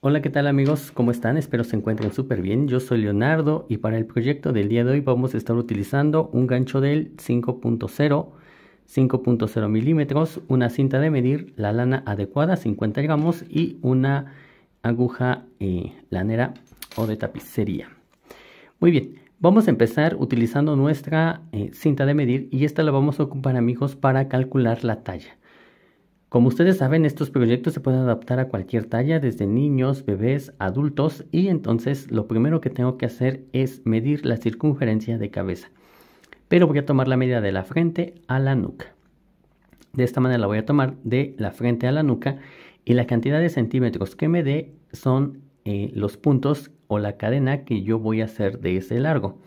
Hola, ¿qué tal amigos? ¿Cómo están? Espero se encuentren súper bien. Yo soy Leonardo y para el proyecto del día de hoy vamos a estar utilizando un gancho del 5.0, 5.0 milímetros, una cinta de medir, la lana adecuada, 50 gramos y una aguja eh, lanera o de tapicería. Muy bien, vamos a empezar utilizando nuestra eh, cinta de medir y esta la vamos a ocupar amigos para calcular la talla. Como ustedes saben, estos proyectos se pueden adaptar a cualquier talla, desde niños, bebés, adultos, y entonces lo primero que tengo que hacer es medir la circunferencia de cabeza. Pero voy a tomar la medida de la frente a la nuca. De esta manera la voy a tomar de la frente a la nuca y la cantidad de centímetros que me dé son eh, los puntos o la cadena que yo voy a hacer de ese largo.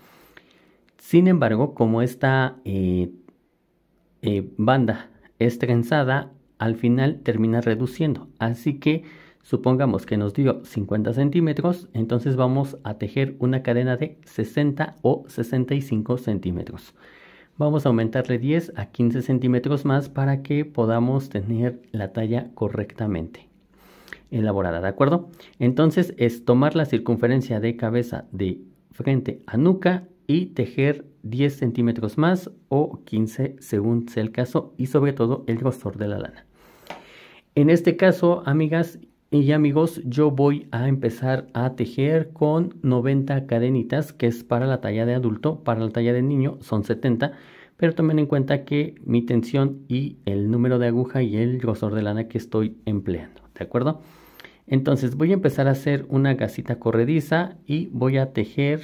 Sin embargo, como esta eh, eh, banda es trenzada, al final termina reduciendo. Así que supongamos que nos dio 50 centímetros, entonces vamos a tejer una cadena de 60 o 65 centímetros. Vamos a aumentarle 10 a 15 centímetros más para que podamos tener la talla correctamente elaborada, ¿de acuerdo? Entonces es tomar la circunferencia de cabeza de frente a nuca y tejer 10 centímetros más o 15 según sea el caso y sobre todo el grosor de la lana. En este caso, amigas y amigos, yo voy a empezar a tejer con 90 cadenitas, que es para la talla de adulto, para la talla de niño son 70, pero tomen en cuenta que mi tensión y el número de aguja y el grosor de lana que estoy empleando, ¿de acuerdo? Entonces voy a empezar a hacer una gasita corrediza y voy a tejer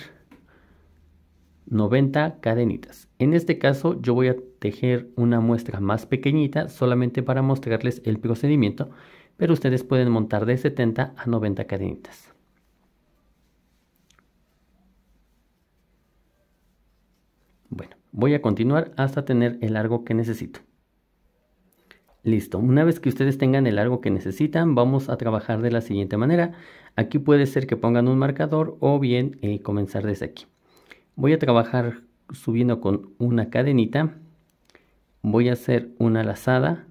90 cadenitas. En este caso yo voy a tejer una muestra más pequeñita solamente para mostrarles el procedimiento, pero ustedes pueden montar de 70 a 90 cadenitas. Bueno, voy a continuar hasta tener el largo que necesito. Listo, una vez que ustedes tengan el largo que necesitan, vamos a trabajar de la siguiente manera. Aquí puede ser que pongan un marcador o bien eh, comenzar desde aquí voy a trabajar subiendo con una cadenita voy a hacer una lazada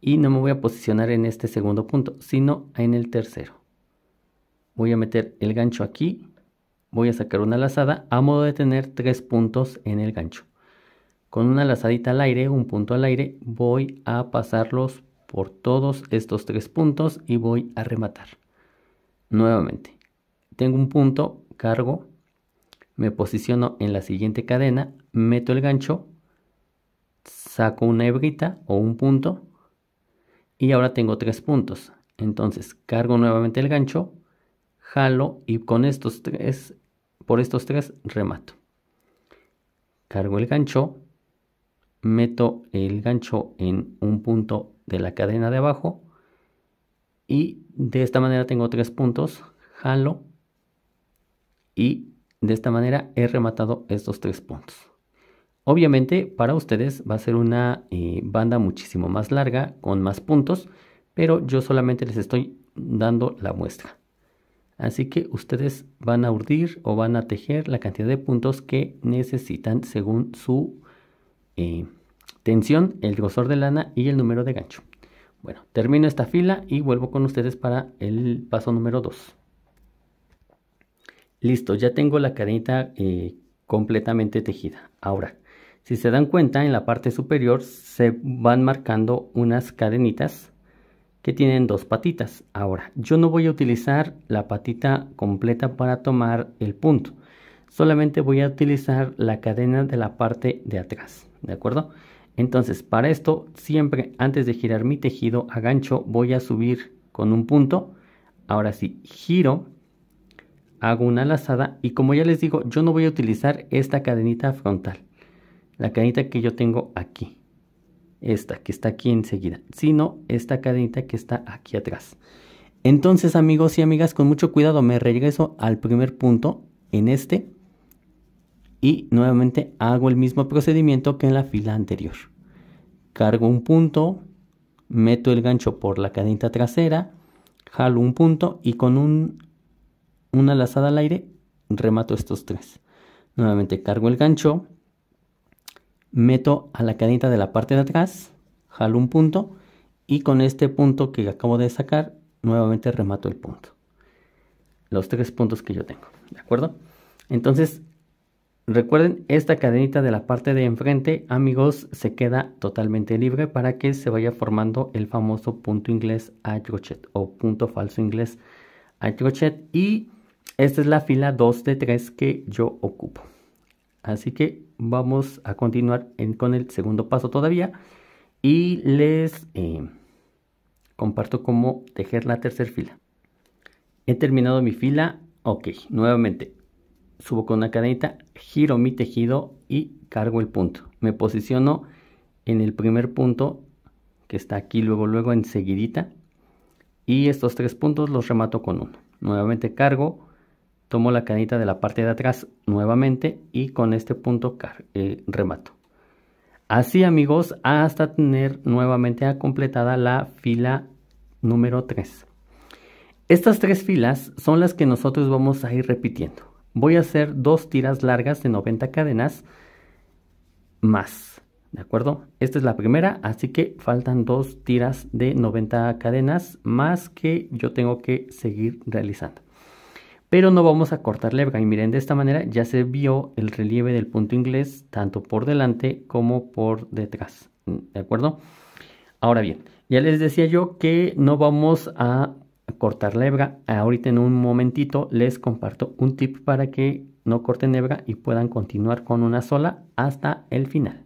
y no me voy a posicionar en este segundo punto sino en el tercero voy a meter el gancho aquí voy a sacar una lazada a modo de tener tres puntos en el gancho con una lazadita al aire un punto al aire voy a pasarlos por todos estos tres puntos y voy a rematar nuevamente tengo un punto cargo me posiciono en la siguiente cadena, meto el gancho, saco una hebrita o un punto y ahora tengo tres puntos. Entonces cargo nuevamente el gancho, jalo y con estos tres, por estos tres remato. Cargo el gancho, meto el gancho en un punto de la cadena de abajo y de esta manera tengo tres puntos, jalo y de esta manera he rematado estos tres puntos. Obviamente para ustedes va a ser una eh, banda muchísimo más larga con más puntos, pero yo solamente les estoy dando la muestra. Así que ustedes van a urdir o van a tejer la cantidad de puntos que necesitan según su eh, tensión, el grosor de lana y el número de gancho. Bueno, termino esta fila y vuelvo con ustedes para el paso número 2. Listo, ya tengo la cadenita eh, completamente tejida. Ahora, si se dan cuenta, en la parte superior se van marcando unas cadenitas que tienen dos patitas. Ahora, yo no voy a utilizar la patita completa para tomar el punto. Solamente voy a utilizar la cadena de la parte de atrás, ¿de acuerdo? Entonces, para esto, siempre antes de girar mi tejido a gancho, voy a subir con un punto. Ahora sí, giro hago una lazada y como ya les digo yo no voy a utilizar esta cadenita frontal la cadenita que yo tengo aquí esta que está aquí enseguida sino esta cadenita que está aquí atrás entonces amigos y amigas con mucho cuidado me regreso al primer punto en este y nuevamente hago el mismo procedimiento que en la fila anterior cargo un punto meto el gancho por la cadenita trasera jalo un punto y con un una lazada al aire, remato estos tres. Nuevamente cargo el gancho, meto a la cadenita de la parte de atrás, jalo un punto y con este punto que acabo de sacar, nuevamente remato el punto. Los tres puntos que yo tengo, ¿de acuerdo? Entonces, recuerden, esta cadenita de la parte de enfrente, amigos, se queda totalmente libre para que se vaya formando el famoso punto inglés a crochet o punto falso inglés a crochet y esta es la fila 2 de 3 que yo ocupo. Así que vamos a continuar con el segundo paso todavía. Y les eh, comparto cómo tejer la tercera fila. He terminado mi fila. Ok, nuevamente. Subo con una cadenita, giro mi tejido y cargo el punto. Me posiciono en el primer punto que está aquí luego luego enseguidita y estos tres puntos los remato con uno nuevamente cargo tomo la canita de la parte de atrás nuevamente y con este punto eh, remato. Así amigos, hasta tener nuevamente completada la fila número 3. Estas tres filas son las que nosotros vamos a ir repitiendo. Voy a hacer dos tiras largas de 90 cadenas más. ¿De acuerdo? Esta es la primera, así que faltan dos tiras de 90 cadenas más que yo tengo que seguir realizando pero no vamos a cortar lebra. y miren de esta manera ya se vio el relieve del punto inglés tanto por delante como por detrás mm, de acuerdo ahora bien ya les decía yo que no vamos a cortar la ahorita en un momentito les comparto un tip para que no corten hebra y puedan continuar con una sola hasta el final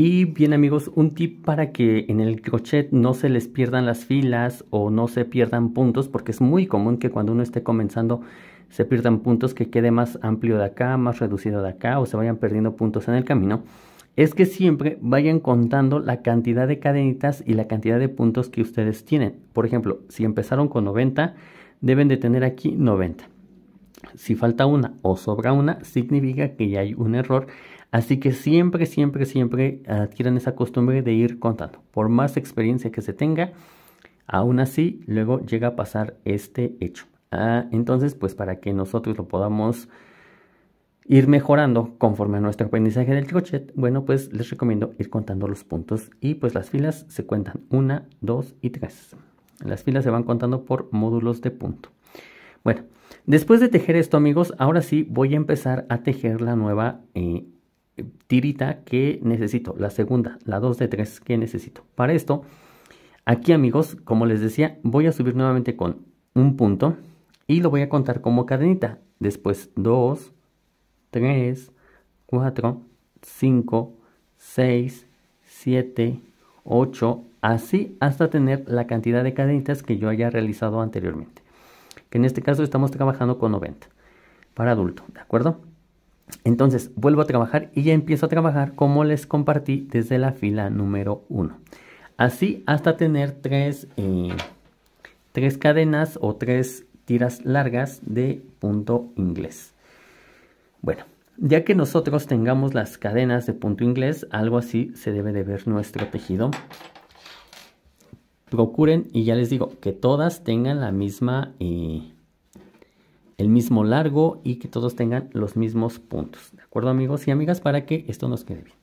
y bien amigos, un tip para que en el crochet no se les pierdan las filas o no se pierdan puntos, porque es muy común que cuando uno esté comenzando se pierdan puntos, que quede más amplio de acá, más reducido de acá o se vayan perdiendo puntos en el camino, es que siempre vayan contando la cantidad de cadenitas y la cantidad de puntos que ustedes tienen. Por ejemplo, si empezaron con 90, deben de tener aquí 90. Si falta una o sobra una, significa que ya hay un error Así que siempre, siempre, siempre adquieran esa costumbre de ir contando. Por más experiencia que se tenga, aún así luego llega a pasar este hecho. Ah, entonces, pues para que nosotros lo podamos ir mejorando conforme a nuestro aprendizaje del crochet, bueno, pues les recomiendo ir contando los puntos y pues las filas se cuentan una, dos y tres. Las filas se van contando por módulos de punto. Bueno, después de tejer esto amigos, ahora sí voy a empezar a tejer la nueva eh, tirita que necesito, la segunda, la 2 de 3 que necesito. Para esto, aquí amigos, como les decía, voy a subir nuevamente con un punto y lo voy a contar como cadenita. Después 2, 3, 4, 5, 6, 7, 8, así hasta tener la cantidad de cadenitas que yo haya realizado anteriormente. Que en este caso estamos trabajando con 90 para adulto, ¿de acuerdo? Entonces vuelvo a trabajar y ya empiezo a trabajar como les compartí desde la fila número 1. Así hasta tener tres, eh, tres cadenas o tres tiras largas de punto inglés. Bueno, ya que nosotros tengamos las cadenas de punto inglés, algo así se debe de ver nuestro tejido. Procuren, y ya les digo, que todas tengan la misma... Eh, el mismo largo y que todos tengan los mismos puntos. ¿De acuerdo amigos y amigas? Para que esto nos quede bien.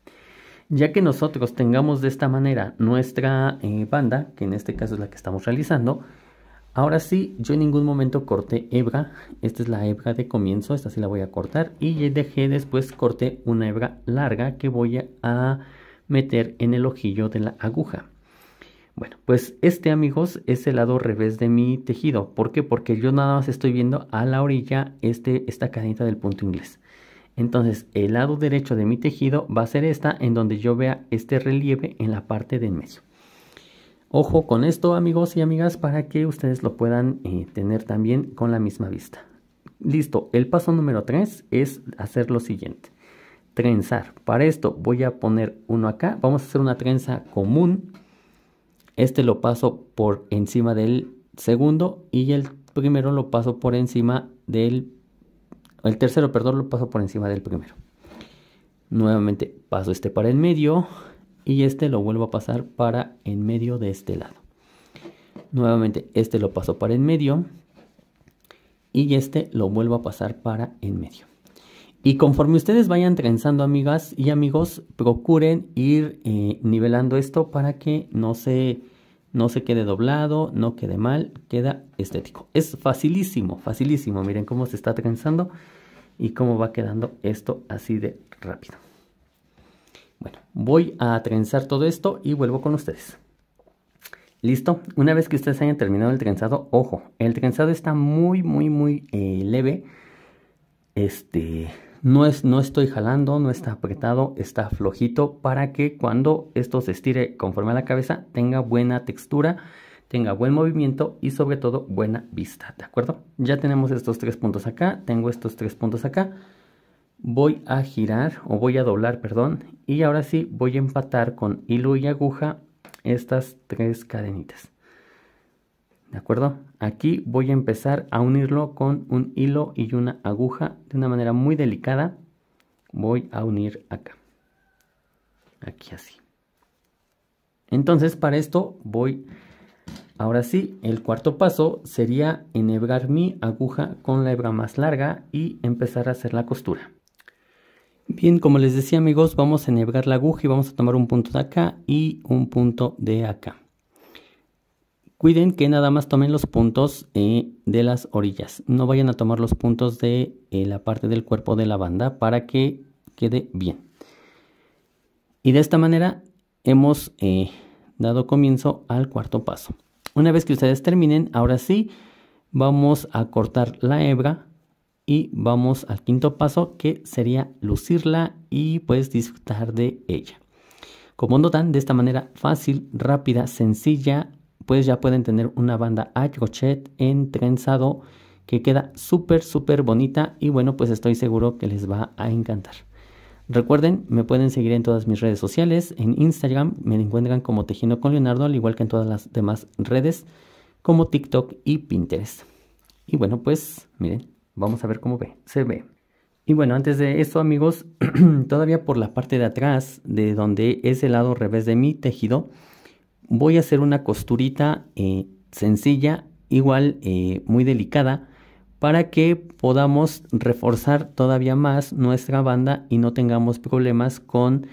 Ya que nosotros tengamos de esta manera nuestra eh, banda, que en este caso es la que estamos realizando, ahora sí, yo en ningún momento corté hebra. Esta es la hebra de comienzo, esta sí la voy a cortar. Y dejé después, corté una hebra larga que voy a meter en el ojillo de la aguja. Bueno, pues este amigos es el lado revés de mi tejido. ¿Por qué? Porque yo nada más estoy viendo a la orilla este, esta cadenita del punto inglés. Entonces el lado derecho de mi tejido va a ser esta en donde yo vea este relieve en la parte de en Ojo con esto amigos y amigas para que ustedes lo puedan eh, tener también con la misma vista. Listo, el paso número 3 es hacer lo siguiente. Trenzar. Para esto voy a poner uno acá. Vamos a hacer una trenza común este lo paso por encima del segundo y el primero lo paso por encima del... El tercero, perdón, lo paso por encima del primero. Nuevamente paso este para en medio y este lo vuelvo a pasar para en medio de este lado. Nuevamente este lo paso para en medio y este lo vuelvo a pasar para en medio. Y conforme ustedes vayan trenzando, amigas y amigos, procuren ir eh, nivelando esto para que no se, no se quede doblado, no quede mal, queda estético. Es facilísimo, facilísimo. Miren cómo se está trenzando y cómo va quedando esto así de rápido. Bueno, voy a trenzar todo esto y vuelvo con ustedes. Listo, una vez que ustedes hayan terminado el trenzado, ojo, el trenzado está muy, muy, muy eh, leve. Este, no, es, no estoy jalando, no está apretado, está flojito para que cuando esto se estire conforme a la cabeza tenga buena textura, tenga buen movimiento y sobre todo buena vista, ¿de acuerdo? Ya tenemos estos tres puntos acá, tengo estos tres puntos acá. Voy a girar o voy a doblar, perdón, y ahora sí voy a empatar con hilo y aguja estas tres cadenitas. ¿De acuerdo? Aquí voy a empezar a unirlo con un hilo y una aguja de una manera muy delicada. Voy a unir acá. Aquí así. Entonces para esto voy, ahora sí, el cuarto paso sería enhebrar mi aguja con la hebra más larga y empezar a hacer la costura. Bien, como les decía amigos, vamos a enhebrar la aguja y vamos a tomar un punto de acá y un punto de acá. Cuiden que nada más tomen los puntos eh, de las orillas. No vayan a tomar los puntos de eh, la parte del cuerpo de la banda para que quede bien. Y de esta manera hemos eh, dado comienzo al cuarto paso. Una vez que ustedes terminen, ahora sí vamos a cortar la hebra y vamos al quinto paso que sería lucirla y pues disfrutar de ella. Como notan, de esta manera fácil, rápida, sencilla, pues ya pueden tener una banda a crochet en trenzado que queda súper, súper bonita y bueno, pues estoy seguro que les va a encantar. Recuerden, me pueden seguir en todas mis redes sociales, en Instagram me encuentran como Tejiendo con Leonardo, al igual que en todas las demás redes como TikTok y Pinterest. Y bueno, pues miren, vamos a ver cómo ve, se ve. Y bueno, antes de eso amigos, todavía por la parte de atrás, de donde es el lado revés de mi tejido, voy a hacer una costurita eh, sencilla, igual eh, muy delicada, para que podamos reforzar todavía más nuestra banda y no tengamos problemas con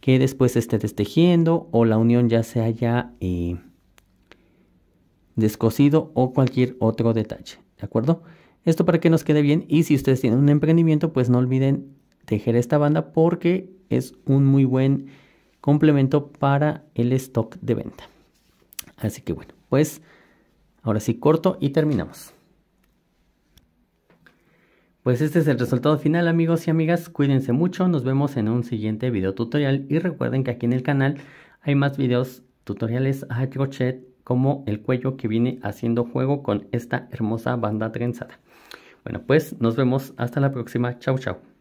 que después esté destejiendo o la unión ya se haya eh, descosido o cualquier otro detalle, ¿de acuerdo? Esto para que nos quede bien y si ustedes tienen un emprendimiento, pues no olviden tejer esta banda porque es un muy buen complemento para el stock de venta. Así que bueno, pues ahora sí corto y terminamos. Pues este es el resultado final amigos y amigas, cuídense mucho, nos vemos en un siguiente video tutorial y recuerden que aquí en el canal hay más videos tutoriales a crochet como el cuello que viene haciendo juego con esta hermosa banda trenzada. Bueno pues nos vemos hasta la próxima, chao chao.